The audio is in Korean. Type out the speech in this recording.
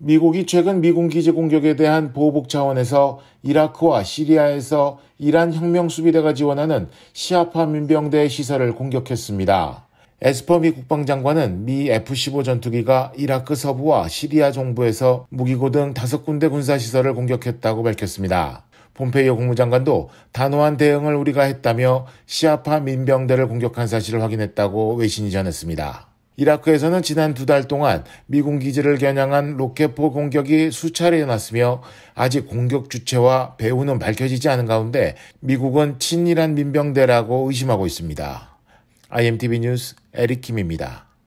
미국이 최근 미군 기지 공격에 대한 보복 차원에서 이라크와 시리아에서 이란 혁명수비대가 지원하는 시아파 민병대의 시설을 공격했습니다. 에스퍼 미 국방장관은 미 F-15 전투기가 이라크 서부와 시리아 정부에서 무기고 등 다섯 군데 군사시설을 공격했다고 밝혔습니다. 폼페이오 국무장관도 단호한 대응을 우리가 했다며 시아파 민병대를 공격한 사실을 확인했다고 외신이 전했습니다. 이라크에서는 지난 두 달 동안 미군 기지를 겨냥한 로켓포 공격이 수차례 일났으며 아직 공격 주체와 배후는 밝혀지지 않은 가운데 미국은 친이란 민병대라고 의심하고 있습니다. IMTV 뉴스 에릭 김입니다.